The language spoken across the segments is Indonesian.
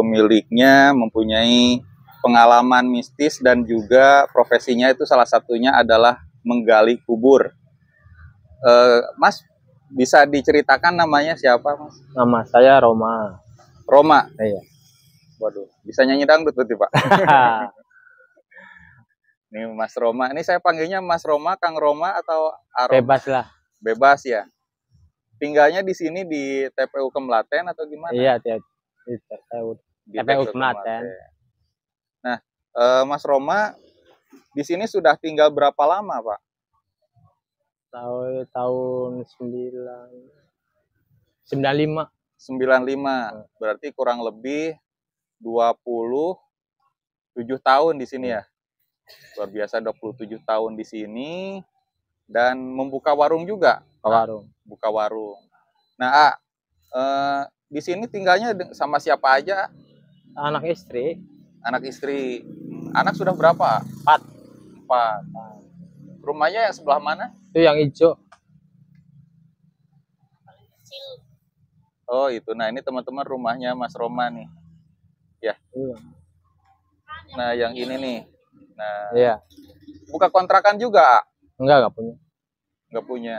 pemiliknya mempunyai pengalaman mistis dan juga profesinya itu salah satunya adalah menggali kubur. Uh, mas bisa diceritakan namanya siapa, Mas? Nama saya Roma. Roma. Iya. Waduh, bisa nyanyi dangdut tuh, Pak. Ini Mas Roma, ini saya panggilnya Mas Roma, Kang Roma atau Arom? Bebas lah. Bebas ya. Tinggalnya di sini di TPU Kemlaten atau gimana? Iya, di TPU TPU Kematen. Kan? Nah, eh, Mas Roma di sini sudah tinggal berapa lama, Pak? Tahun tahun 9 95. 95. Berarti kurang lebih 27 tahun di sini ya. Hmm. Luar biasa 27 tahun di sini dan membuka warung juga. Buka warung. Buka warung. Nah, eh, di sini tinggalnya sama siapa aja? anak istri anak istri anak sudah berapa empat empat rumahnya yang sebelah mana itu yang hijau oh itu nah ini teman-teman rumahnya Mas Roma nih ya iya. nah yang ini nih nah iya. buka kontrakan juga enggak enggak punya enggak punya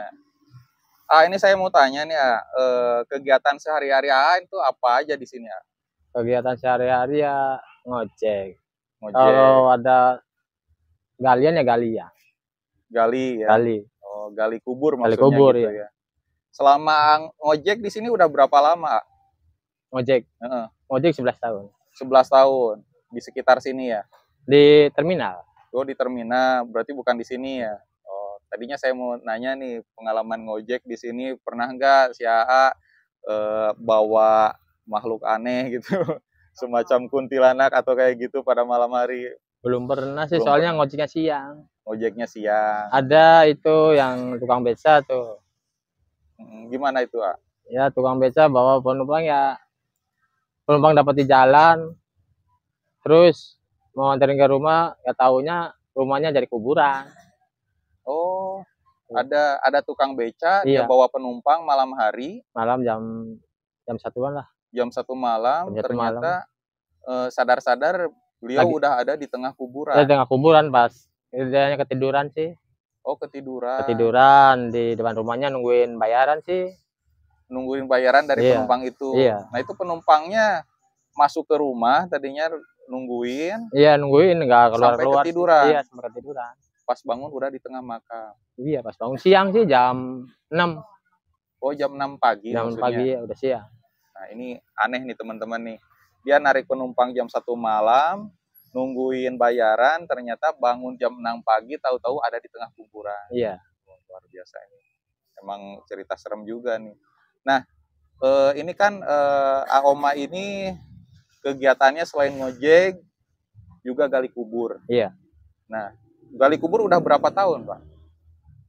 Ah, ini saya mau tanya nih, ah, eh, kegiatan sehari-hari ah, itu apa aja di sini? Ah? kegiatan sehari-hari ya ngojek. ngojek. Kalau ada galian ya gali ya. Gali ya. Gali. Oh, gali kubur maksudnya gali kubur, gitu ya. ya. Selama ngojek di sini udah berapa lama? Ngojek. Uh -uh. Ngojek 11 tahun. 11 tahun di sekitar sini ya. Di terminal. Oh, di terminal. Berarti bukan di sini ya. Oh, tadinya saya mau nanya nih pengalaman ngojek di sini pernah enggak si AA eh, bawa makhluk aneh gitu semacam kuntilanak atau kayak gitu pada malam hari belum pernah sih belum soalnya pernah. ngojeknya siang ngojeknya siang ada itu yang tukang beca tuh hmm, gimana itu ah ya tukang beca bawa penumpang ya penumpang dapat di jalan terus mau anterin ke rumah ya taunya rumahnya jadi kuburan oh ada ada tukang beca iya. dia bawa penumpang malam hari malam jam jam satuan lah jam satu malam jam ternyata eh, sadar-sadar uh, beliau Lagi. udah ada di tengah kuburan. Di tengah kuburan pas. Kerjanya ketiduran sih. Oh ketiduran. Ketiduran di depan rumahnya nungguin bayaran sih. Nungguin bayaran dari yeah. penumpang itu. Iya. Nah itu penumpangnya masuk ke rumah tadinya nungguin. Iya nungguin nggak keluar sampai keluar. Ketiduran. Iya sampai ketiduran. Pas bangun udah di tengah makam. Iya pas bangun siang sih jam enam Oh jam enam pagi. Jam enam pagi ya udah siang. Nah, ini aneh nih teman-teman nih. Dia narik penumpang jam 1 malam, nungguin bayaran, ternyata bangun jam 6 pagi, tahu-tahu ada di tengah kuburan. Iya. Oh, luar biasa ini. Emang cerita serem juga nih. Nah, eh, ini kan eh, Aoma ini kegiatannya selain ngojek, juga gali kubur. Iya. Nah, gali kubur udah berapa tahun, Pak?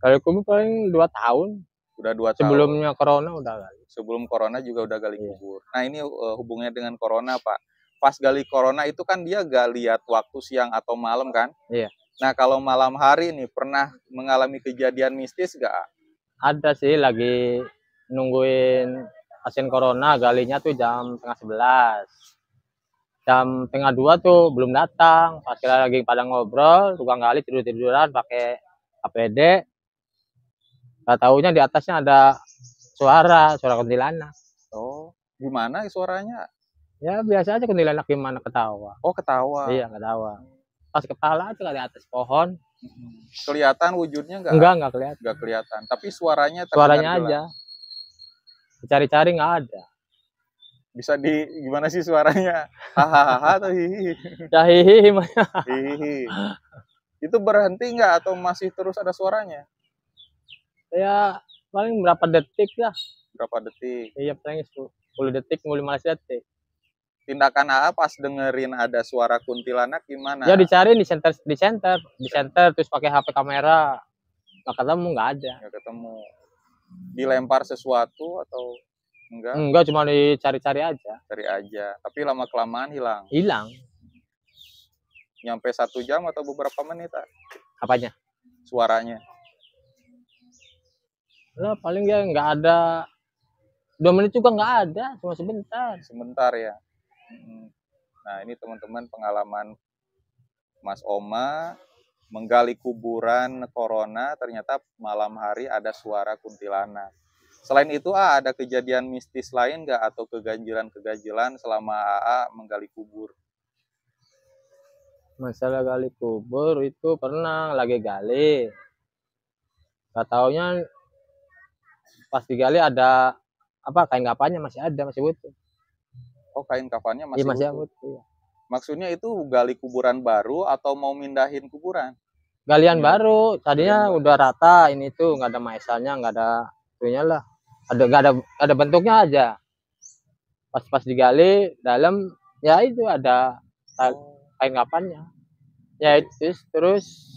Gali kubur paling dua tahun. Udah dua tahun. Sebelumnya corona udah gali. Sebelum corona juga udah gali iya. kubur. Nah ini uh, hubungannya dengan corona Pak. Pas gali corona itu kan dia gak lihat waktu siang atau malam kan? Iya. Nah kalau malam hari nih pernah mengalami kejadian mistis gak? Ada sih lagi nungguin pasien corona galinya tuh jam setengah sebelas jam setengah dua tuh belum datang pas kita lagi pada ngobrol tukang gali tidur tiduran pakai APD Gak taunya di atasnya ada suara, suara kuntilanak. Oh, gimana suaranya? Ya biasa aja kuntilanak gimana ketawa. Oh, ketawa. Iya, ketawa. Pas kepala aja di atas pohon. Kelihatan wujudnya enggak? Enggak, enggak kelihatan. Enggak kelihatan, tapi suaranya Suaranya aja. Cari-cari enggak ada. Bisa di gimana sih suaranya? Hahaha atau hihi? Ya hihi Hihi. Itu berhenti enggak atau masih terus ada suaranya? ya paling berapa detik ya? berapa detik iya paling 10 detik 15 detik tindakan apa? pas dengerin ada suara kuntilanak gimana? Ya dicari di center di center, di center terus pakai HP kamera. Nggak ketemu, nggak ada. Nggak ketemu. Dilempar sesuatu atau enggak? Enggak, cuma dicari-cari aja. Cari aja. Tapi lama kelamaan hilang. Hilang. Nyampe satu jam atau beberapa menit? apa Apanya? Suaranya lah paling ya nggak ada dua menit juga nggak ada cuma sebentar sebentar ya hmm. nah ini teman-teman pengalaman Mas Oma menggali kuburan corona ternyata malam hari ada suara kuntilanak Selain itu, A, ada kejadian mistis lain nggak atau keganjilan-keganjilan selama AA menggali kubur? Masalah gali kubur itu pernah lagi gali. Gak taunya pas digali ada apa kain kafannya masih ada masih butuh oh kain kafannya masih, ya, masih butuh, butuh iya. maksudnya itu gali kuburan baru atau mau mindahin kuburan galian ya. baru tadinya ya. udah rata ini tuh nggak ada maisalnya nggak ada tuhnya lah ada nggak ada ada bentuknya aja pas pas digali dalam ya itu ada oh. kain kapannya ya itu terus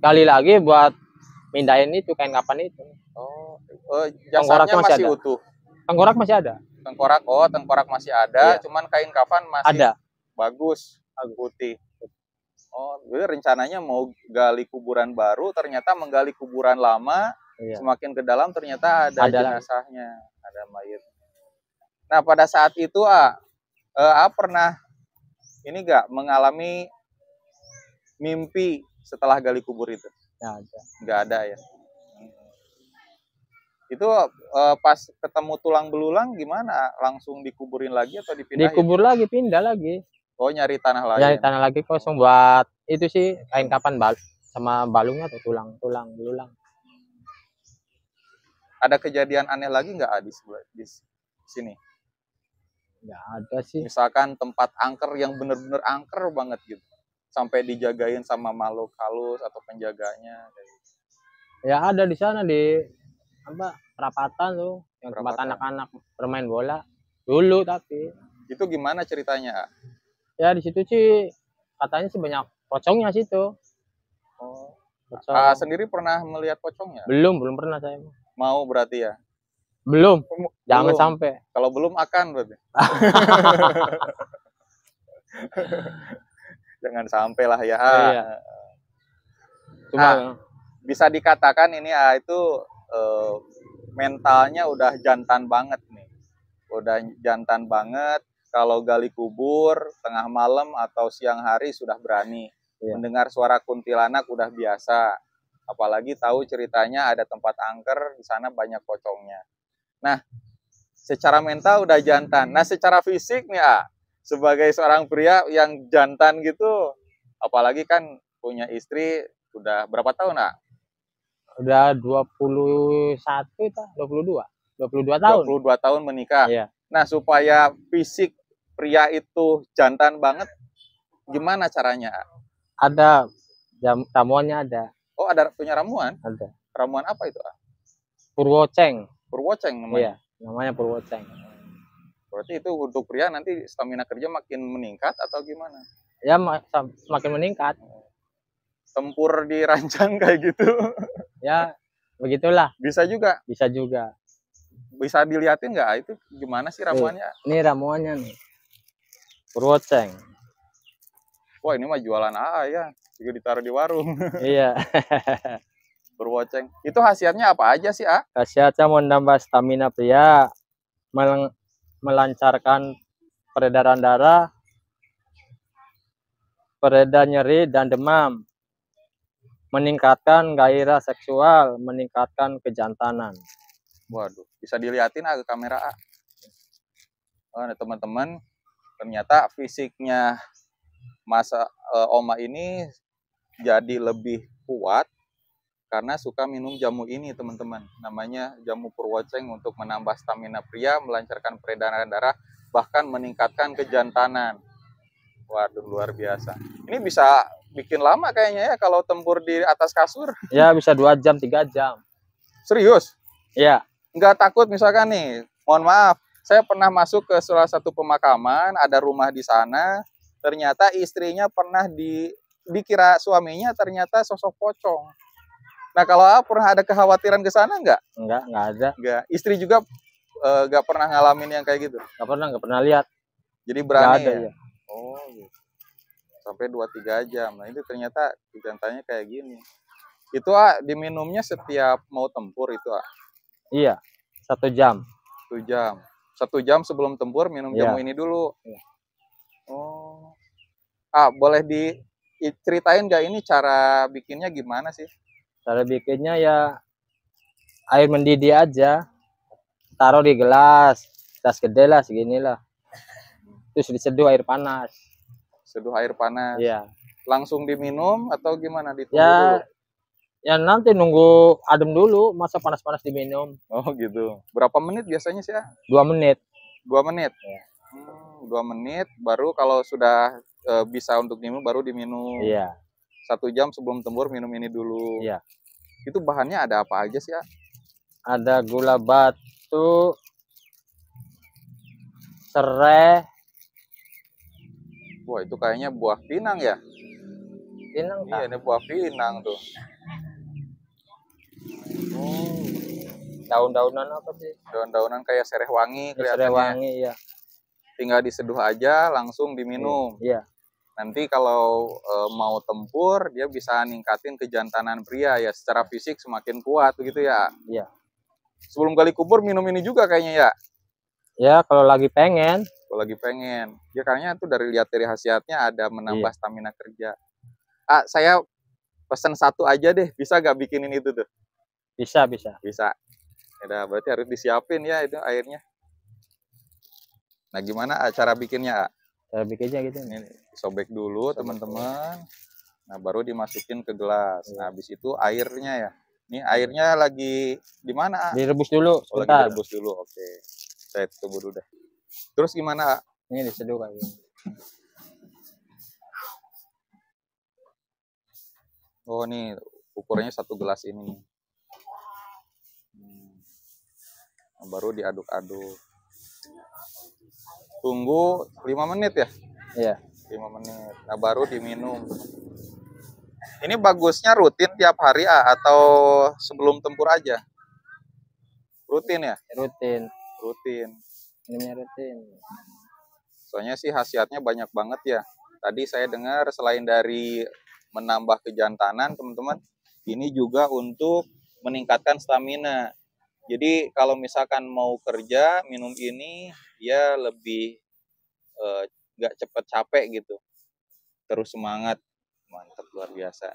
kali lagi buat mindahin itu kain kapan itu oh Eh, Tengkoraknya masih, masih utuh. Tengkorak masih ada. Tengkorak oh, tengkorak masih ada, iya. cuman kain kafan masih ada. Bagus, putih. Oh, jadi rencananya mau gali kuburan baru, ternyata menggali kuburan lama, iya. semakin ke dalam ternyata ada, ada jenazahnya, ada mayat. Nah, pada saat itu A, eh, A pernah ini gak mengalami mimpi setelah gali kubur itu? Enggak ada. Enggak ada ya itu uh, pas ketemu tulang belulang gimana langsung dikuburin lagi atau dipindah dikubur lagi pindah lagi oh nyari tanah lagi nyari tanah lagi kosong buat itu sih kain kapan bal sama balungnya atau tulang tulang belulang ada kejadian aneh lagi nggak di sini nggak ada sih misalkan tempat angker yang bener-bener angker banget gitu sampai dijagain sama makhluk halus atau penjaganya kayak gitu. ya ada di sana di apa perapatan tuh yang perapatan. tempat anak-anak bermain bola dulu tapi itu gimana ceritanya ya di situ sih katanya sih banyak pocongnya situ oh pocong. sendiri pernah melihat pocongnya belum belum pernah saya mau berarti ya belum jangan belum. sampai kalau belum akan berarti jangan sampai lah ya nah iya. Cuma, bisa dikatakan ini ah itu uh, mentalnya udah jantan banget nih udah jantan banget kalau gali kubur tengah malam atau siang hari sudah berani yeah. mendengar suara kuntilanak udah biasa apalagi tahu ceritanya ada tempat angker di sana banyak pocongnya nah secara mental udah jantan nah secara fisik nih ah sebagai seorang pria yang jantan gitu apalagi kan punya istri sudah berapa tahun nak? Udah 21 dua 22. 22 tahun. 22 tahun menikah. Iya. Nah, supaya fisik pria itu jantan banget gimana caranya? Ada jam ramuannya ada. Oh, ada punya ramuan? Ada. Ramuan apa itu, ah? Purwoceng. Purwoceng namanya. Iya, namanya Purwoceng. Berarti itu untuk pria nanti stamina kerja makin meningkat atau gimana? Ya, mak semakin meningkat. Tempur dirancang kayak gitu. ya begitulah bisa juga bisa juga bisa dilihatin nggak itu gimana sih ramuannya ini, ramuannya nih Purwoceng wah ini mah jualan ah ya juga ditaruh di warung iya Purwoceng itu khasiatnya apa aja sih A? khasiatnya menambah stamina pria mel melancarkan peredaran darah pereda nyeri dan demam meningkatkan gairah seksual, meningkatkan kejantanan. Waduh, bisa dilihatin agak ah kamera Oh, Nah, teman-teman, ternyata fisiknya masa e, oma ini jadi lebih kuat karena suka minum jamu ini, teman-teman. Namanya jamu purwoceng untuk menambah stamina pria, melancarkan peredaran darah, bahkan meningkatkan kejantanan. Waduh, luar biasa. Ini bisa bikin lama kayaknya ya kalau tempur di atas kasur. Ya bisa dua jam, tiga jam. Serius? Ya. Nggak takut misalkan nih, mohon maaf, saya pernah masuk ke salah satu pemakaman, ada rumah di sana, ternyata istrinya pernah di dikira suaminya ternyata sosok pocong. Nah kalau A pernah ada kekhawatiran ke sana nggak? Nggak, nggak ada. Nggak. Istri juga eh, nggak pernah ngalamin yang kayak gitu? Nggak pernah, nggak pernah lihat. Jadi berani ada, ya? ya? Oh gitu sampai dua tiga jam. Nah itu ternyata jantannya kayak gini. Itu ah diminumnya setiap mau tempur itu ah. Iya, satu jam. Satu jam. Satu jam sebelum tempur minum iya. jamu ini dulu. Iya. Oh. Ah boleh di ceritain gak ini cara bikinnya gimana sih? Cara bikinnya ya air mendidih aja. Taruh di gelas, tas gede lah segini lah. Terus diseduh air panas Seduh air panas. Iya. Langsung diminum atau gimana ditunggu ya, dulu? Ya nanti nunggu adem dulu, masa panas-panas diminum. Oh gitu. Berapa menit biasanya sih ya? Dua menit. Dua menit. Ya. Hmm, dua menit baru kalau sudah e, bisa untuk diminum baru diminum. Iya. Satu jam sebelum tempur minum ini dulu. Iya. Itu bahannya ada apa aja sih ya? Ada gula batu, serai, Wah itu kayaknya buah pinang ya? Pinang Iya ini buah pinang tuh. Oh. Daun-daunan apa sih? Daun-daunan kayak sereh wangi kelihatannya. Sereh wangi ya. Tinggal diseduh aja langsung diminum. Iya. Nanti kalau e, mau tempur dia bisa ningkatin kejantanan pria ya secara fisik semakin kuat begitu ya. Iya. Sebelum gali kubur minum ini juga kayaknya ya. Ya kalau lagi pengen kalau lagi pengen ya karena itu dari lihat dari khasiatnya ada menambah iya. stamina kerja ah saya pesen satu aja deh bisa gak bikinin itu tuh bisa bisa bisa ya berarti harus disiapin ya itu airnya nah gimana ah, cara bikinnya ah? cara bikinnya gitu ini sobek dulu teman-teman nah baru dimasukin ke gelas iya. nah habis itu airnya ya ini airnya lagi di mana? Direbus dulu. Oh, lagi direbus dulu. Oke. Saya tunggu dulu deh. Terus gimana? Ini diseduh kali. Oh ini ukurannya satu gelas ini nih. Hmm. Baru diaduk-aduk. Tunggu 5 menit ya? Iya. 5 menit. Nah baru diminum. Ini bagusnya rutin tiap hari atau sebelum tempur aja? Rutin ya? Rutin. Rutin nyeretin. soalnya sih khasiatnya banyak banget ya tadi saya dengar selain dari menambah kejantanan teman-teman ini juga untuk meningkatkan stamina jadi kalau misalkan mau kerja minum ini dia ya lebih eh, gak cepet capek gitu terus semangat mantap luar biasa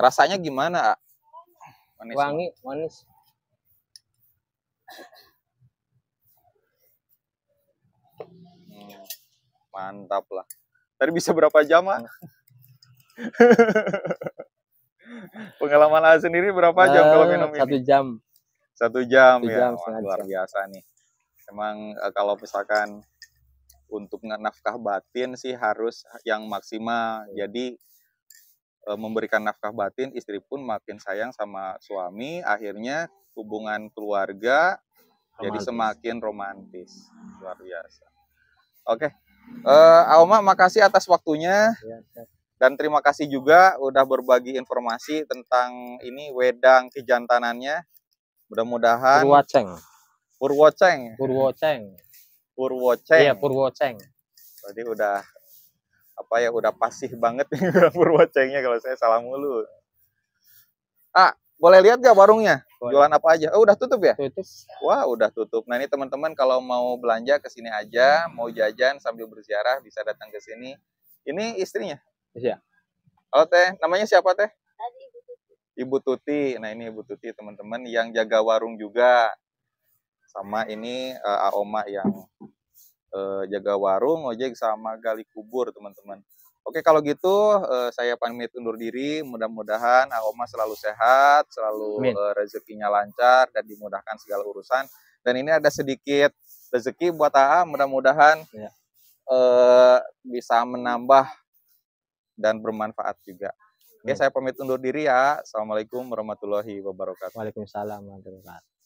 rasanya gimana manis wangi manis mantap lah tadi bisa berapa jam lah? pengalaman A sendiri berapa jam uh, kalau eh, minum satu jam satu jam satu jam ya jam, Wah, luar biasa nih emang eh, kalau misalkan untuk nafkah batin sih harus yang maksimal iya. jadi eh, memberikan nafkah batin istri pun makin sayang sama suami akhirnya hubungan keluarga romantis. jadi semakin romantis luar biasa oke Uh, eh, Aoma, makasih atas waktunya. Iya, Dan terima kasih juga udah berbagi informasi tentang ini wedang kejantanannya. Mudah-mudahan Purwoceng. Purwoceng. Purwoceng. Purwoceng. Iya, Purwoceng. Tadi udah apa ya udah pasih banget nih Purwocengnya kalau saya salah mulu. Ah, boleh lihat gak warungnya? Boleh. Jualan apa aja? Oh, udah tutup ya? Tutup. Wah, udah tutup. Nah, ini teman-teman kalau mau belanja ke sini aja, mau jajan sambil berziarah bisa datang ke sini. Ini istrinya? Iya. Halo Teh, namanya siapa Teh? Ibu Tuti. Ibu Tuti. Nah, ini Ibu Tuti teman-teman yang jaga warung juga. Sama ini uh, Aoma yang uh, jaga warung, ojek sama gali kubur teman-teman. Oke kalau gitu uh, saya pamit undur diri. Mudah-mudahan Aoma selalu sehat, selalu uh, rezekinya lancar dan dimudahkan segala urusan. Dan ini ada sedikit rezeki buat AA. Mudah-mudahan ya. uh, bisa menambah dan bermanfaat juga. Oke, saya pamit undur diri ya. Assalamualaikum warahmatullahi wabarakatuh. Waalaikumsalam warahmatullahi wabarakatuh.